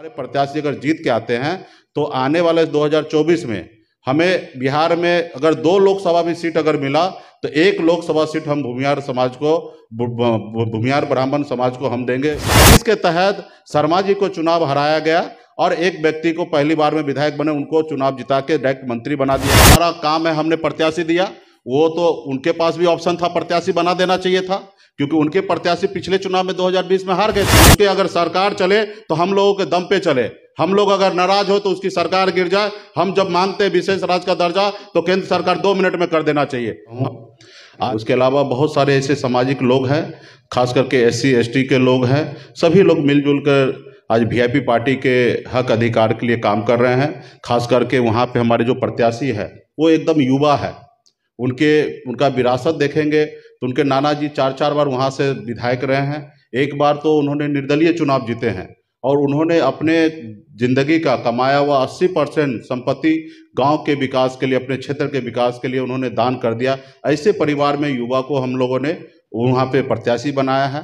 हमारे प्रत्याशी अगर जीत के आते हैं तो आने वाले 2024 में हमें बिहार में अगर दो लोकसभा में सीट अगर मिला तो एक लोकसभा सीट हम भूमिहार समाज को भूमिहार ब्राह्मण समाज को हम देंगे इसके तहत शर्मा जी को चुनाव हराया गया और एक व्यक्ति को पहली बार में विधायक बने उनको चुनाव जिता के डायरेक्ट मंत्री बना दिया हमारा काम है हमने प्रत्याशी दिया वो तो उनके पास भी ऑप्शन था प्रत्याशी बना देना चाहिए था क्योंकि उनके प्रत्याशी पिछले चुनाव में 2020 में हार गए थे उनके अगर सरकार चले तो हम लोगों के दम पे चले हम लोग अगर नाराज हो तो उसकी सरकार गिर जाए हम जब मांगते हैं विशेष राज का दर्जा तो केंद्र सरकार दो मिनट में कर देना चाहिए उसके अलावा बहुत सारे ऐसे सामाजिक लोग हैं खास करके एस सी के लोग हैं सभी लोग मिलजुल कर आज वी पार्टी के हक अधिकार के लिए काम कर रहे हैं खास करके वहाँ पे हमारे जो प्रत्याशी है वो एकदम युवा है उनके उनका विरासत देखेंगे तो उनके नाना जी चार चार बार वहाँ से विधायक रहे हैं एक बार तो उन्होंने निर्दलीय चुनाव जीते हैं और उन्होंने अपने जिंदगी का कमाया हुआ 80 परसेंट संपत्ति गांव के विकास के लिए अपने क्षेत्र के विकास के लिए उन्होंने दान कर दिया ऐसे परिवार में युवा को हम लोगों ने वहाँ पे प्रत्याशी बनाया है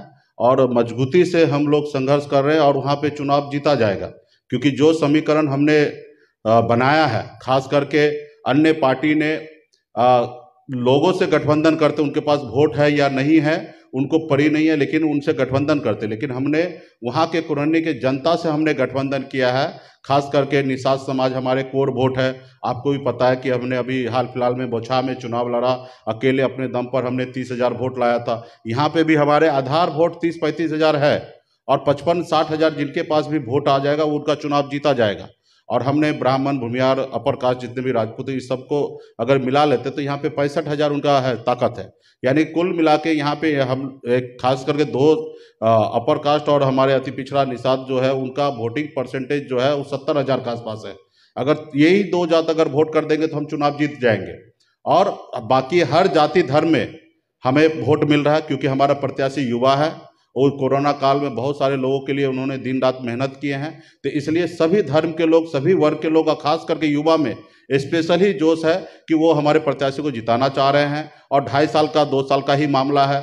और मजबूती से हम लोग संघर्ष कर रहे हैं और वहाँ पे चुनाव जीता जाएगा क्योंकि जो समीकरण हमने बनाया है खास करके अन्य पार्टी ने लोगों से गठबंधन करते उनके पास वोट है या नहीं है उनको पड़ी नहीं है लेकिन उनसे गठबंधन करते लेकिन हमने वहाँ के कुरहनी के जनता से हमने गठबंधन किया है खास करके निषाद समाज हमारे कोर वोट है आपको भी पता है कि हमने अभी हाल फिलहाल में बोछा में चुनाव लड़ा अकेले अपने दम पर हमने तीस हज़ार वोट लाया था यहाँ पे भी हमारे आधार वोट तीस पैंतीस हज़ार है और पचपन साठ हज़ार जिनके पास भी वोट आ जाएगा उनका चुनाव जीता जाएगा और हमने ब्राह्मण भूमियार अपर कास्ट जितने भी राजपूत इस सबको अगर मिला लेते तो यहाँ पे पैंसठ हजार उनका है ताकत है यानी कुल मिला के यहाँ पे हम एक खास करके दो अपर कास्ट और हमारे अति पिछड़ा निषाद जो है उनका वोटिंग परसेंटेज जो है वो सत्तर हजार के आसपास है अगर यही दो जात अगर वोट कर देंगे तो हम चुनाव जीत जाएंगे और बाकी हर जाति धर्म में हमें वोट मिल रहा है क्योंकि हमारा प्रत्याशी युवा है और कोरोना काल में बहुत सारे लोगों के लिए उन्होंने दिन रात मेहनत किए हैं तो इसलिए सभी धर्म के लोग सभी वर्ग के लोग खास करके युवा में स्पेशली जोश है कि वो हमारे प्रत्याशी को जिताना चाह रहे हैं और ढाई साल का दो साल का ही मामला है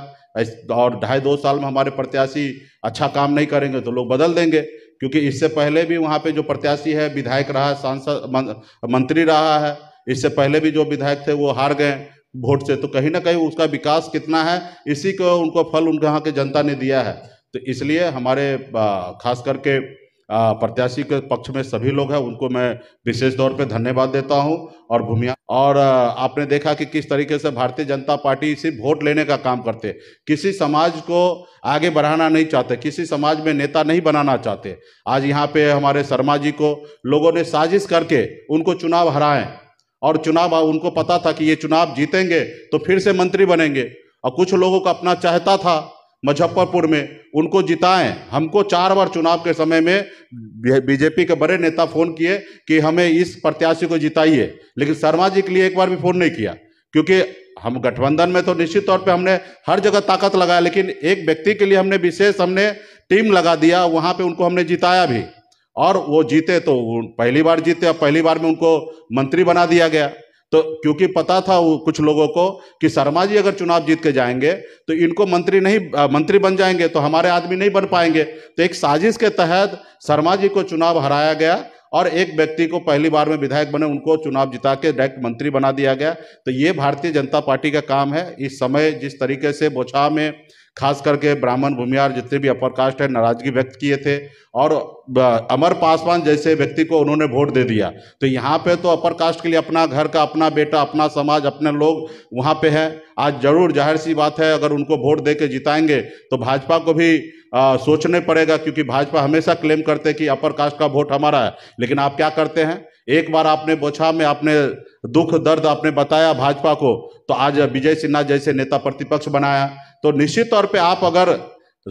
और ढाई दो साल में हमारे प्रत्याशी अच्छा काम नहीं करेंगे तो लोग बदल देंगे क्योंकि इससे पहले भी वहाँ पर जो प्रत्याशी है विधायक रहा सांसद मंत्री रहा है इससे पहले भी जो विधायक थे वो हार गए वोट से तो कहीं ना कहीं उसका विकास कितना है इसी को उनको फल उनके यहाँ के जनता ने दिया है तो इसलिए हमारे खास करके प्रत्याशी के पक्ष में सभी लोग हैं उनको मैं विशेष तौर पे धन्यवाद देता हूं और भूमिया और आपने देखा कि किस तरीके से भारतीय जनता पार्टी सिर्फ वोट लेने का काम करते किसी समाज को आगे बढ़ाना नहीं चाहते किसी समाज में नेता नहीं बनाना चाहते आज यहाँ पे हमारे शर्मा जी को लोगों ने साजिश करके उनको चुनाव हराएं और चुनाव उनको पता था कि ये चुनाव जीतेंगे तो फिर से मंत्री बनेंगे और कुछ लोगों का अपना चाहता था मुजफ्फरपुर में उनको जिताएं हमको चार बार चुनाव के समय में बीजेपी के बड़े नेता फोन किए कि हमें इस प्रत्याशी को जिताइए लेकिन शर्मा जी के लिए एक बार भी फोन नहीं किया क्योंकि हम गठबंधन में तो निश्चित तौर पे हमने हर जगह ताकत लगाया लेकिन एक व्यक्ति के लिए हमने विशेष हमने टीम लगा दिया वहाँ पे उनको हमने जिताया भी और वो जीते तो पहली बार जीते और पहली बार में उनको मंत्री बना दिया गया तो क्योंकि पता था कुछ लोगों को कि शर्मा जी अगर चुनाव जीत के जाएंगे तो इनको मंत्री नहीं मंत्री बन जाएंगे तो हमारे आदमी नहीं बन पाएंगे तो एक साजिश के तहत शर्मा जी को चुनाव हराया गया और एक व्यक्ति को पहली बार में विधायक बने उनको चुनाव जिता के डायरेक्ट मंत्री बना दिया गया तो ये भारतीय जनता पार्टी का काम है इस समय जिस तरीके से बोछा में खास करके ब्राह्मण भूमिहार जितने भी अपर कास्ट है नाराजगी व्यक्त किए थे और अमर पासवान जैसे व्यक्ति को उन्होंने वोट दे दिया तो यहाँ पे तो अपर कास्ट के लिए अपना घर का अपना बेटा अपना समाज अपने लोग वहाँ पे है आज जरूर जाहिर सी बात है अगर उनको वोट दे के जिताएंगे तो भाजपा को भी आ, सोचने पड़ेगा क्योंकि भाजपा हमेशा क्लेम करते कि अपर कास्ट का वोट हमारा है लेकिन आप क्या करते हैं एक बार आपने बोछा में आपने दुख दर्द आपने बताया भाजपा को तो आज विजय सिन्हा जैसे नेता प्रतिपक्ष बनाया तो निश्चित तौर पे आप अगर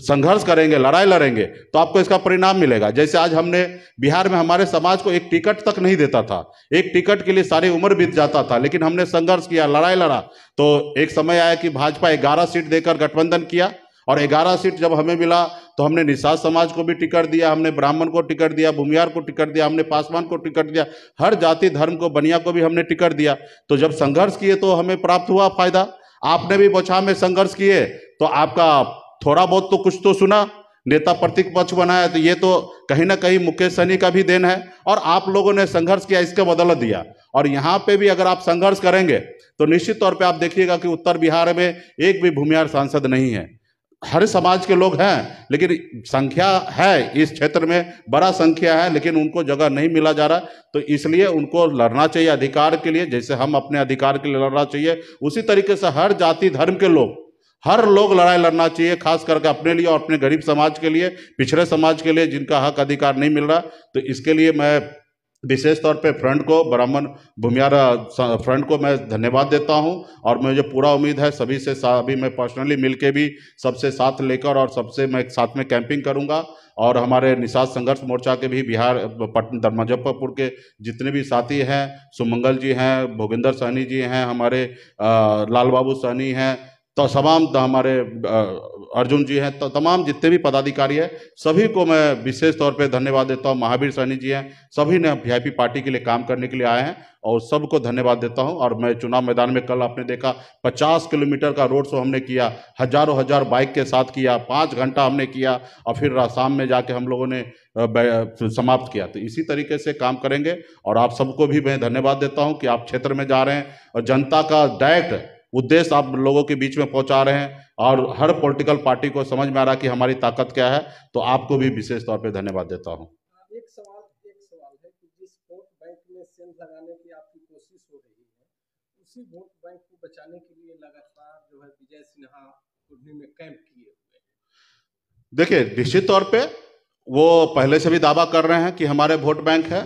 संघर्ष करेंगे लड़ाई लड़ेंगे तो आपको इसका परिणाम मिलेगा जैसे आज हमने बिहार में हमारे समाज को एक टिकट तक नहीं देता था एक टिकट के लिए सारी उम्र बीत जाता था लेकिन हमने संघर्ष किया लड़ाई लड़ा तो एक समय आया कि भाजपा ग्यारह सीट देकर गठबंधन किया और 11 सीट जब हमें मिला तो हमने निषाद समाज को भी टिकट दिया हमने ब्राह्मण को टिकट दिया भूमियार को टिकट दिया हमने पासवान को टिकट दिया हर जाति धर्म को बनिया को भी हमने टिकट दिया तो जब संघर्ष किए तो हमें प्राप्त हुआ फायदा आपने भी बोछा में संघर्ष किए तो आपका थोड़ा बहुत तो कुछ तो सुना नेता प्रतीक पक्ष बनाया तो ये तो कहीं ना कहीं मुकेश सनी का भी देन है और आप लोगों ने संघर्ष किया इसके बदौलत दिया और यहाँ पे भी अगर आप संघर्ष करेंगे तो निश्चित तौर पे आप देखिएगा कि उत्तर बिहार में एक भी भूमिहार सांसद नहीं है हर समाज के लोग हैं लेकिन संख्या है इस क्षेत्र में बड़ा संख्या है लेकिन उनको जगह नहीं मिला जा रहा तो इसलिए उनको लड़ना चाहिए अधिकार के लिए जैसे हम अपने अधिकार के लिए लड़ना चाहिए उसी तरीके से हर जाति धर्म के लोग हर लोग लड़ाई लड़ना चाहिए खास करके अपने लिए और अपने गरीब समाज के लिए पिछड़े समाज के लिए जिनका हक अधिकार नहीं मिल रहा तो इसके लिए मैं विशेष तौर पे फ्रंट को ब्राह्मण भूमियारा फ्रंट को मैं धन्यवाद देता हूं और मुझे पूरा उम्मीद है सभी से अभी मैं पर्सनली मिलके भी सबसे साथ लेकर और सबसे मैं साथ में कैंपिंग करूंगा और हमारे निषाद संघर्ष मोर्चा के भी बिहार पटना मुजफ्फरपुर के जितने भी साथी हैं सुमंगल जी हैं भोगिंदर सहनी जी हैं हमारे लाल बाबू सहनी हैं तो तमाम तो हमारे अर्जुन जी हैं तो तमाम जितने भी पदाधिकारी हैं सभी को मैं विशेष तौर पे धन्यवाद देता हूँ महावीर सैनी जी हैं सभी ने वी पार्टी के लिए काम करने के लिए आए हैं और सबको धन्यवाद देता हूँ और मैं चुनाव मैदान में कल आपने देखा 50 किलोमीटर का रोड शो हमने किया हजारों हजार बाइक के साथ किया पाँच घंटा हमने किया और फिर शाम में जाके हम लोगों ने समाप्त किया तो इसी तरीके से काम करेंगे और आप सबको भी मैं धन्यवाद देता हूँ कि आप क्षेत्र में जा रहे हैं और जनता का डायरेक्ट उद्देश्य आप लोगों के बीच में पहुंचा रहे हैं और हर पॉलिटिकल पार्टी को समझ में आ रहा कि हमारी ताकत क्या है तो आपको भी विशेष तौर पे धन्यवाद देता हूं एक सवाल एक सवाल है कि जिस वोट बैंक में सेंध लगाने की आपकी कोशिश हो रही है उसी वोट बैंक को बचाने के लिए लगातार जो है विजय सिन्हा कुर्मी में कैंप किए हुए देखिए निश्चित तौर पर वो पहले से भी दावा कर रहे हैं कि हमारे वोट बैंक है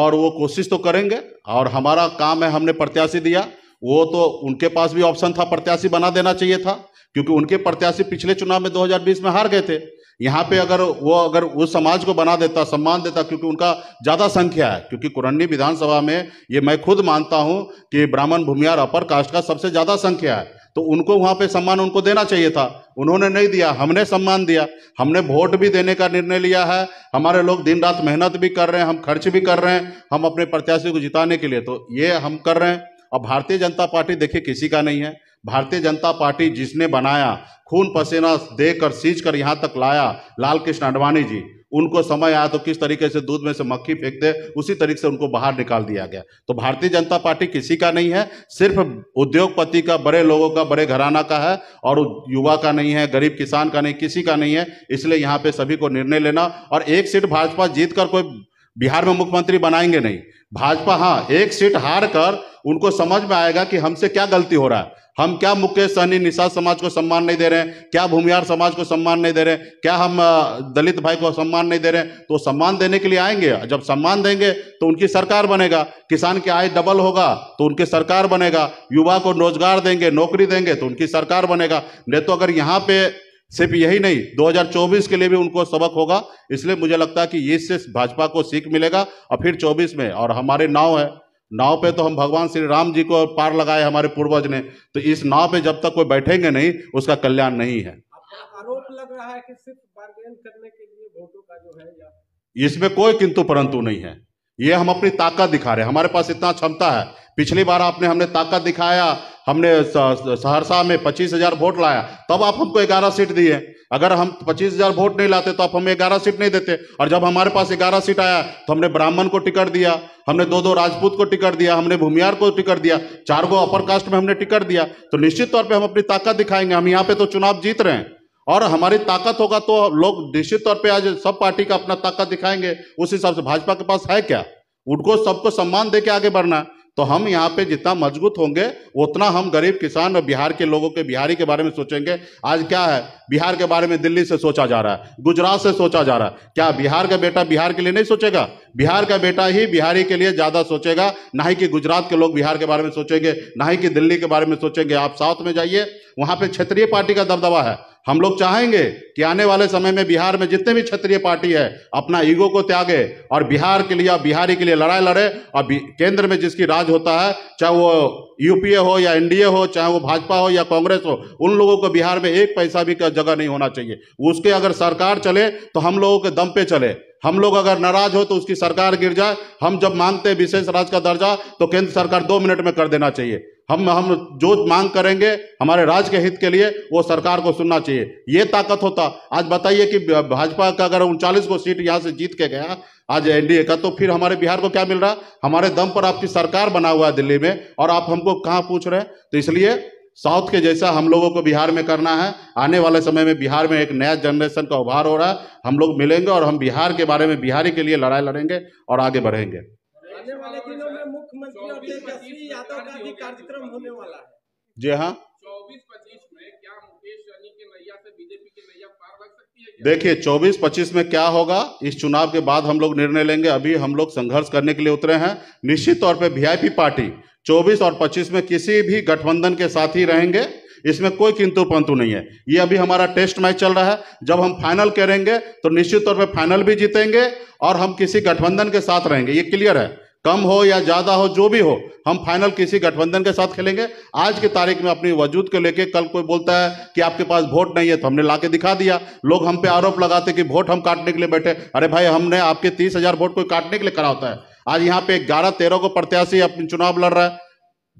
और वो कोशिश तो करेंगे और हमारा काम है हमने प्रत्याशी दिया वो तो उनके पास भी ऑप्शन था प्रत्याशी बना देना चाहिए था क्योंकि उनके प्रत्याशी पिछले चुनाव में 2020 में हार गए थे यहाँ पे अगर वो अगर उस समाज को बना देता सम्मान देता क्योंकि उनका ज़्यादा संख्या है क्योंकि कुरन्नी विधानसभा में ये मैं खुद मानता हूँ कि ब्राह्मण भूमियार अपर कास्ट का सबसे ज़्यादा संख्या है तो उनको वहाँ पे सम्मान उनको देना चाहिए था उन्होंने नहीं दिया हमने सम्मान दिया हमने वोट भी देने का निर्णय लिया है हमारे लोग दिन रात मेहनत भी कर रहे हैं हम खर्च भी कर रहे हैं हम अपने प्रत्याशी को जिताने के लिए तो ये हम कर रहे हैं अब भारतीय जनता पार्टी देखिए किसी का नहीं है भारतीय जनता पार्टी जिसने बनाया खून पसीना देकर सींच कर यहाँ तक लाया लाल कृष्ण अडवाणी जी उनको समय आया तो किस तरीके से दूध में से मक्खी फेंक दे उसी तरीके से उनको बाहर निकाल दिया गया तो भारतीय जनता पार्टी किसी का नहीं है सिर्फ उद्योगपति का बड़े लोगों का बड़े घराना का है और युवा का नहीं है गरीब किसान का नहीं किसी का नहीं है इसलिए यहाँ पे सभी को निर्णय लेना और एक सीट भाजपा जीत कर कोई बिहार में मुख्यमंत्री बनाएंगे नहीं भाजपा हाँ एक सीट हार कर उनको समझ में आएगा कि हमसे क्या गलती हो रहा है हम क्या मुकेश सहनी निषाद समाज को सम्मान नहीं दे रहे हैं क्या भूमिहार समाज को सम्मान नहीं दे रहे हैं क्या हम दलित भाई को सम्मान नहीं दे रहे हैं तो सम्मान देने के लिए आएंगे जब सम्मान देंगे तो उनकी सरकार बनेगा किसान की आय डबल होगा तो उनकी सरकार बनेगा युवा को रोजगार देंगे नौकरी देंगे तो उनकी सरकार बनेगा नहीं तो अगर यहाँ पे सिर्फ यही नहीं 2024 के लिए भी उनको सबक होगा इसलिए मुझे लगता है कि इससे भाजपा को सीख मिलेगा और फिर 24 में और हमारे नाव है नाव पे तो हम भगवान श्री राम जी को पार लगाए हमारे पूर्वज ने तो इस नाव पे जब तक कोई बैठेंगे नहीं उसका कल्याण नहीं है आरोप लग रहा है कि सिर्फ बार्गेन करने के लिए वोटों का जो है इसमें कोई किंतु परंतु नहीं है ये हम अपनी ताकत दिखा रहे हैं हमारे पास इतना क्षमता है पिछली बार आपने हमने ताकत दिखाया हमने सहरसा में पच्चीस हजार वोट लाया तब आप हमको ग्यारह सीट दिए अगर हम पच्चीस हजार वोट नहीं लाते तो आप हमें ग्यारह सीट नहीं देते और जब हमारे पास ग्यारह सीट आया तो हमने ब्राह्मण को टिकट दिया हमने दो दो राजपूत को टिकट दिया हमने भूमियार को टिकट दिया चार गो अपर कास्ट में हमने टिकट दिया तो निश्चित तौर पर हम अपनी ताकत दिखाएंगे हम यहाँ पे तो चुनाव जीत रहे हैं और हमारी ताकत होगा तो लोग निश्चित तौर पर आज सब पार्टी का अपना ताकत दिखाएंगे उस हिसाब से भाजपा के पास है क्या उनको सबको सम्मान दे के आगे बढ़ना है तो हम यहाँ पे जितना मजबूत होंगे उतना हम गरीब किसान और बिहार के लोगों के बिहारी के बारे में सोचेंगे आज क्या है बिहार के बारे में दिल्ली से सोचा जा रहा है गुजरात से सोचा जा रहा है क्या बिहार का बेटा बिहार के लिए नहीं सोचेगा बिहार का बेटा ही बिहारी के लिए ज़्यादा सोचेगा ना ही कि गुजरात के लोग बिहार के बारे में सोचेंगे ना ही कि दिल्ली के बारे में सोचेंगे आप साउथ में जाइए वहाँ पर क्षेत्रीय पार्टी का दबदबा है हम लोग चाहेंगे कि आने वाले समय में बिहार में जितने भी क्षेत्रीय पार्टी है अपना ईगो को त्यागे और बिहार के लिए और बिहारी के लिए लड़ाई लड़े और केंद्र में जिसकी राज होता है चाहे वो यूपीए हो या एनडीए हो चाहे वो भाजपा हो या कांग्रेस हो उन लोगों को बिहार में एक पैसा भी का जगह नहीं होना चाहिए उसके अगर सरकार चले तो हम लोगों के दम पे चले हम लोग अगर नाराज हो तो उसकी सरकार गिर जाए हम जब मांगते हैं विशेष राज का दर्जा तो केंद्र सरकार दो मिनट में कर देना चाहिए हम हम जो मांग करेंगे हमारे राज्य के हित के लिए वो सरकार को सुनना चाहिए ये ताकत होता आज बताइए कि भाजपा का अगर उनचालीस को सीट यहाँ से जीत के गया आज एनडीए का तो फिर हमारे बिहार को क्या मिल रहा हमारे दम पर आपकी सरकार बना हुआ है दिल्ली में और आप हमको कहाँ पूछ रहे हैं तो इसलिए साउथ के जैसा हम लोगों को बिहार में करना है आने वाले समय में बिहार में एक नया जनरेशन का उभार हो रहा है हम लोग मिलेंगे और हम बिहार के बारे में बिहारी के लिए लड़ाई लड़ेंगे और आगे बढ़ेंगे आने वाले दिनों में मुख्यमंत्री यादव का भी कार्यक्रम होने वाला है जी हाँ चौबीस पच्चीस में क्या मुकेश सहनी के नैया से बीजेपी के नैया पार लग सकती है देखिए चौबीस पच्चीस में क्या होगा इस चुनाव के बाद हम लोग निर्णय लेंगे अभी हम लोग संघर्ष करने के लिए उतरे हैं निश्चित तौर पर पी पार्टी चौबीस और पच्चीस में किसी भी गठबंधन के साथ ही रहेंगे इसमें कोई किंतु पंतु नहीं है ये अभी हमारा टेस्ट मैच चल रहा है जब हम फाइनल करेंगे तो निश्चित तौर पर फाइनल भी जीतेंगे और हम किसी गठबंधन के साथ रहेंगे ये क्लियर है कम हो या ज्यादा हो जो भी हो हम फाइनल किसी गठबंधन के साथ खेलेंगे आज की तारीख में अपनी वजूद को लेके कल कोई बोलता है कि आपके पास वोट नहीं है तो हमने लाके दिखा दिया लोग हम पे आरोप लगाते कि वोट हम काटने के लिए बैठे अरे भाई हमने आपके तीस हजार वोट कोई काटने के लिए करा होता है आज यहाँ पे ग्यारह तेरह को प्रत्याशी अपने चुनाव लड़ रहा है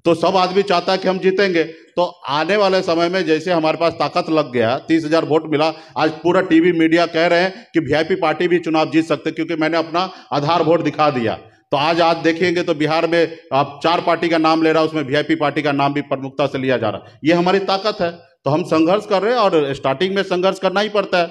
तो सब आदमी चाहता है कि हम जीतेंगे तो आने वाले समय में जैसे हमारे पास ताकत लग गया तीस हजार वोट मिला आज पूरा टीवी मीडिया कह रहे हैं कि वीआईपी पार्टी भी चुनाव जीत सकते क्योंकि मैंने अपना आधार वोट दिखा दिया तो आज आज देखेंगे तो बिहार में आप चार पार्टी का नाम ले रहा है उसमें वीआईपी पार्टी का नाम भी प्रमुखता से लिया जा रहा है ये हमारी ताकत है तो हम संघर्ष कर रहे हैं और स्टार्टिंग में संघर्ष करना ही पड़ता है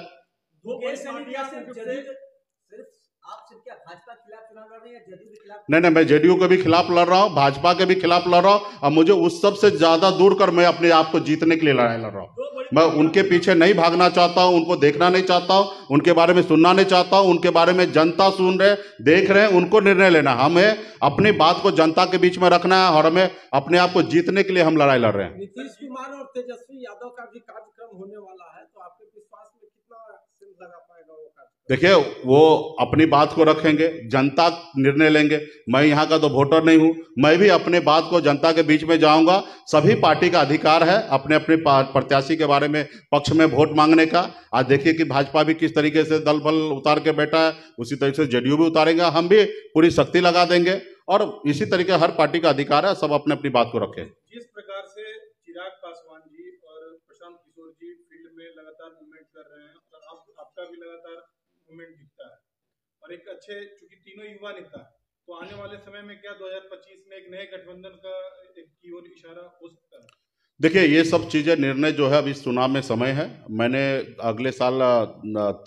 नहीं नहीं मैं जेडीयू के भी खिलाफ लड़ रहा हूँ भाजपा के भी खिलाफ लड़ रहा हूँ और मुझे उस सबसे ज्यादा दूर कर मैं अपने आप को जीतने के लिए लड़ाई लड़ रहा हूँ मैं उनके पीछे नहीं भागना चाहता हूँ उनको देखना नहीं चाहता हूँ उनके बारे में सुनना नहीं चाहता हूँ उनके बारे में जनता सुन रहे देख रहे हैं उनको निर्णय लेना हमें अपनी बात को जनता के बीच में रखना है और हमें अपने आप को जीतने के लिए हम लड़ाई लड़ रहे हैं नीतीश कुमार और तेजस्वी यादव का भी कार्यक्रम होने वाला है देखिए वो अपनी बात को रखेंगे जनता निर्णय लेंगे मैं यहाँ का तो वोटर नहीं हूँ मैं भी अपने बात को जनता के बीच में जाऊँगा सभी पार्टी का अधिकार है अपने अपने प्रत्याशी के बारे में पक्ष में वोट मांगने का आज देखिए कि भाजपा भी किस तरीके से दल बल उतार के बैठा है उसी तरीके से जेडीयू भी उतारेंगे हम भी पूरी शक्ति लगा देंगे और इसी तरीके हर पार्टी का अधिकार है सब अपने अपनी बात को रखें जिस प्रकार से चिराग पासवान जी और प्रशांत किशोर जी फील्ड में लगातार मूवमेंट कर रहे हैं आपका भी लगातार मूवमेंट दिखता है और एक अच्छे चूंकि तीनों युवा नेता तो आने वाले समय में क्या 2025 में एक नए गठबंधन का एक की ओर इशारा हो सकता है देखिए ये सब चीज़ें निर्णय जो है अभी चुनाव में समय है मैंने अगले साल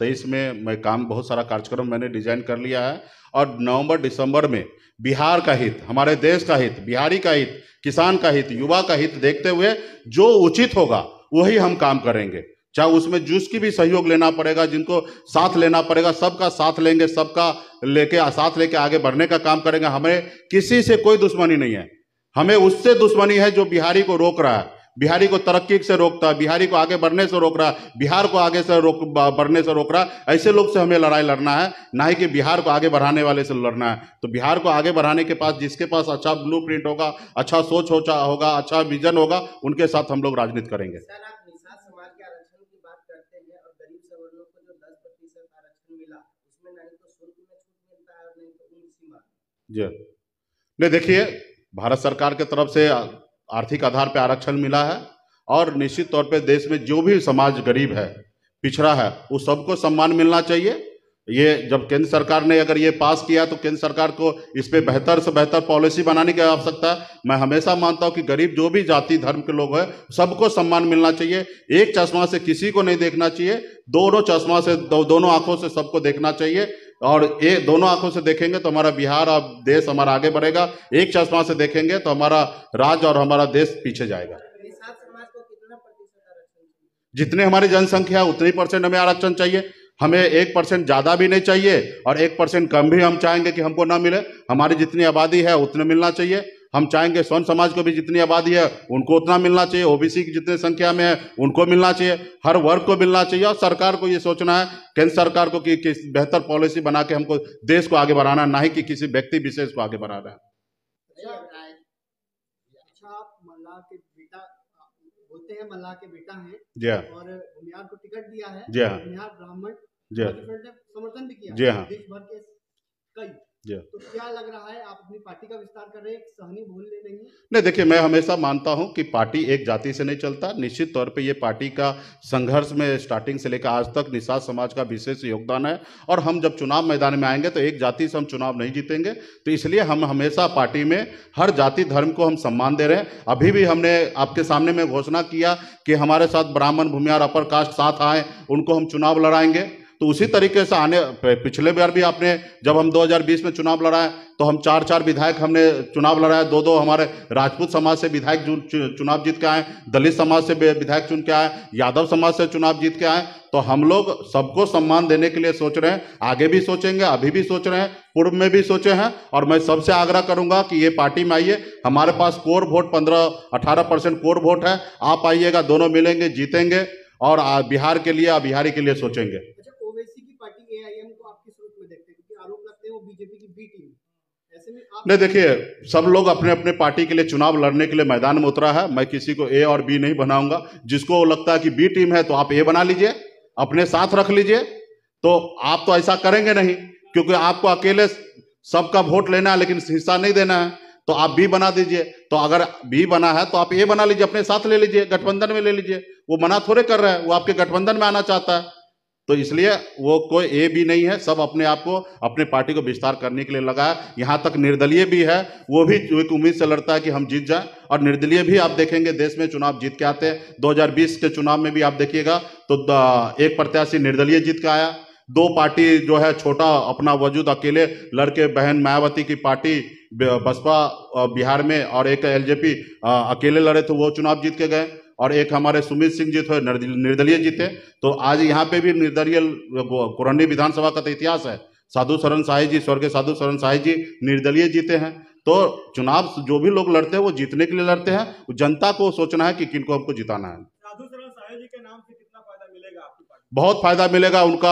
तेईस में मैं काम बहुत सारा कार्यक्रम मैंने डिजाइन कर लिया है और नवंबर दिसंबर में बिहार का हित हमारे देश का हित बिहारी का हित किसान का हित युवा का हित देखते हुए जो उचित होगा वही हम काम करेंगे चाहे उसमें जूस की भी सहयोग लेना पड़ेगा जिनको साथ लेना पड़ेगा सबका साथ लेंगे सबका लेके साथ लेके आगे बढ़ने का काम करेंगे हमें किसी से कोई दुश्मनी नहीं है हमें उससे दुश्मनी है जो बिहारी को रोक रहा है बिहारी को तरक्की से रोकता है बिहारी को आगे बढ़ने से रोक रहा है बिहार को आगे से रोक बढ़ने से रोक रहा है ऐसे लोग से हमें लड़ाई लड़ना है ना ही कि बिहार को आगे बढ़ाने वाले से लड़ना है तो बिहार को आगे बढ़ाने के पास जिसके पास अच्छा ब्लू प्रिंट होगा अच्छा सोच होगा अच्छा विजन होगा उनके साथ हम लोग राजनीति करेंगे जी नहीं देखिए भारत सरकार के तरफ से आर्थिक आधार पर आरक्षण मिला है और निश्चित तौर पर देश में जो भी समाज गरीब है पिछड़ा है वो सबको सम्मान मिलना चाहिए ये जब केंद्र सरकार ने अगर ये पास किया तो केंद्र सरकार को इस पर बेहतर से बेहतर पॉलिसी बनाने की आवश्यकता है मैं हमेशा मानता हूँ कि गरीब जो भी जाति धर्म के लोग हैं सबको सम्मान मिलना चाहिए एक चश्मा से किसी को नहीं देखना चाहिए दोनों चश्मा से दो, दोनों आंखों से सबको देखना चाहिए और ये दोनों आंखों से देखेंगे तो हमारा बिहार और देश हमारा आगे बढ़ेगा एक चश्मा से देखेंगे तो हमारा राज्य और हमारा देश पीछे जाएगा जितने हमारी जनसंख्या उतनी परसेंट हमें आरक्षण चाहिए हमें एक परसेंट ज़्यादा भी नहीं चाहिए और एक परसेंट कम भी हम चाहेंगे कि हमको ना मिले हमारी जितनी आबादी है उतने मिलना चाहिए हम चाहेंगे स्वर्ण समाज को भी जितनी आबादी है उनको उतना मिलना चाहिए ओबीसी की जितनी संख्या में है उनको मिलना चाहिए हर वर्ग को मिलना चाहिए और सरकार को ये सोचना है केंद्र सरकार को कि किस बेहतर पॉलिसी बना के हमको देश को आगे बढ़ाना ना ही कि किसी व्यक्ति विशेष को आगे बढ़ाना है अच्छा, हैं जी हाँ को टिकट दिया है जी हाँ जी हाँ तो क्या लग रहा है आप नहीं देखिए मैं हमेशा मानता हूं कि पार्टी एक जाति से नहीं चलता निश्चित तौर पे ये पार्टी का संघर्ष में स्टार्टिंग से लेकर आज तक निषाद समाज का विशेष योगदान है और हम जब चुनाव मैदान में आएंगे तो एक जाति से हम चुनाव नहीं जीतेंगे तो इसलिए हम हमेशा पार्टी में हर जाति धर्म को हम सम्मान दे रहे हैं अभी भी हमने आपके सामने में घोषणा किया कि हमारे साथ ब्राह्मण भूमिहार अपर कास्ट साथ आए उनको हम चुनाव लड़ाएंगे तो उसी तरीके से आने पिछले बार भी आपने जब हम 2020 में चुनाव लड़ाए तो हम चार चार विधायक हमने चुनाव लड़ाए दो दो हमारे राजपूत समाज से विधायक चुनाव जीत के आए दलित समाज से विधायक चुन के आए यादव समाज से चुनाव जीत के आए तो हम लोग सबको सम्मान देने के लिए सोच रहे हैं आगे भी सोचेंगे अभी भी सोच रहे हैं पूर्व में भी सोचे हैं और मैं सबसे आग्रह करूंगा कि ये पार्टी में आइए हमारे पास कोर वोट पंद्रह अठारह परसेंट कोर वोट है आप आइएगा दोनों मिलेंगे जीतेंगे और बिहार के लिए बिहारी के लिए सोचेंगे नहीं देखिए सब लोग अपने अपने पार्टी के लिए चुनाव लड़ने के लिए मैदान में उतरा है मैं किसी को ए और बी नहीं बनाऊंगा जिसको लगता है कि बी टीम है तो आप ए बना लीजिए अपने साथ रख लीजिए तो आप तो ऐसा करेंगे नहीं क्योंकि आपको अकेले सबका वोट लेना है लेकिन हिस्सा नहीं देना है तो आप बी बना दीजिए तो अगर बी बना है तो आप ए बना लीजिए अपने साथ ले लीजिए गठबंधन में ले लीजिए वो मना थोड़े कर रहा है वो आपके गठबंधन में आना चाहता है तो इसलिए वो कोई ए भी नहीं है सब अपने आप को अपने पार्टी को विस्तार करने के लिए लगा है यहाँ तक निर्दलीय भी है वो भी एक उम्मीद से लड़ता है कि हम जीत जाएं और निर्दलीय भी आप देखेंगे देश में चुनाव जीत के आते हैं 2020 के चुनाव में भी आप देखिएगा तो एक प्रत्याशी निर्दलीय जीत के आया दो पार्टी जो है छोटा अपना वजूद अकेले लड़के बहन मायावती की पार्टी बसपा बिहार में और एक एलजेपी अकेले लड़े तो वो चुनाव जीत के गए और एक हमारे सुमित सिंह जी थे निर्दलीय जीते तो आज यहाँ पे भी निर्दलीय कुरंडी विधानसभा का तो इतिहास है साधु शरण साहि जी स्वर्गीय साधु शरण साहि जी निर्दलीय जीते हैं तो चुनाव जो भी लोग लड़ते हैं वो जीतने के लिए लड़ते हैं जनता को सोचना है कि किनको हमको जिताना है बहुत फायदा मिलेगा उनका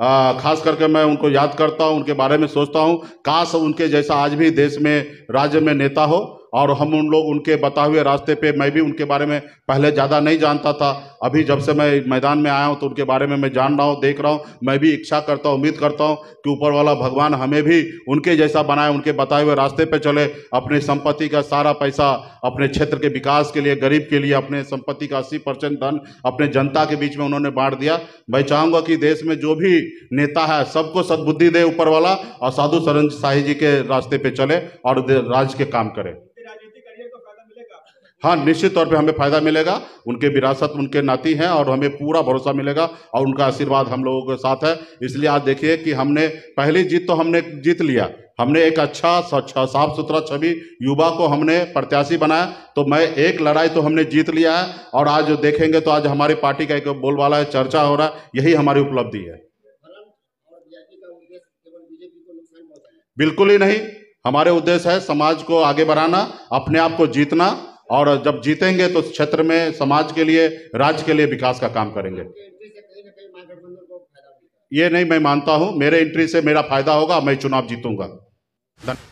आ, खास करके मैं उनको याद करता हूँ उनके बारे में सोचता हूँ काश उनके जैसा आज भी देश में राज्य में नेता हो और हम उन लोग उनके बताए हुए रास्ते पे मैं भी उनके बारे में पहले ज़्यादा नहीं जानता था अभी जब से मैं मैदान में आया हूँ तो उनके बारे में मैं जान रहा हूँ देख रहा हूँ मैं भी इच्छा करता हूँ उम्मीद करता हूँ कि ऊपर वाला भगवान हमें भी उनके जैसा बनाए उनके बताए हुए रास्ते पर चले अपने संपत्ति का सारा पैसा अपने क्षेत्र के विकास के लिए गरीब के लिए अपने संपत्ति का अस्सी धन अपने जनता के बीच में उन्होंने बांट दिया मैं चाहूँगा कि देश में जो भी नेता है सबको सदबुद्धि दे ऊपर वाला और साधु सरंज शाही जी के रास्ते पर चले और राज्य के काम करें हाँ निश्चित तौर पे हमें फ़ायदा मिलेगा उनके विरासत उनके नाती हैं और हमें पूरा भरोसा मिलेगा और उनका आशीर्वाद हम लोगों के साथ है इसलिए आज देखिए कि हमने पहली जीत तो हमने जीत लिया हमने एक अच्छा साफ सुथरा छवि युवा को हमने प्रत्याशी बनाया तो मैं एक लड़ाई तो हमने जीत लिया है और आज जो देखेंगे तो आज हमारी पार्टी का एक बोलवाला है चर्चा हो रहा है यही हमारी उपलब्धि है बिल्कुल ही नहीं हमारे उद्देश्य है समाज को आगे बढ़ाना अपने आप को जीतना और जब जीतेंगे तो क्षेत्र में समाज के लिए राज्य के लिए विकास का काम करेंगे ये नहीं मैं मानता हूं मेरे एंट्री से मेरा फायदा होगा मैं चुनाव जीतूंगा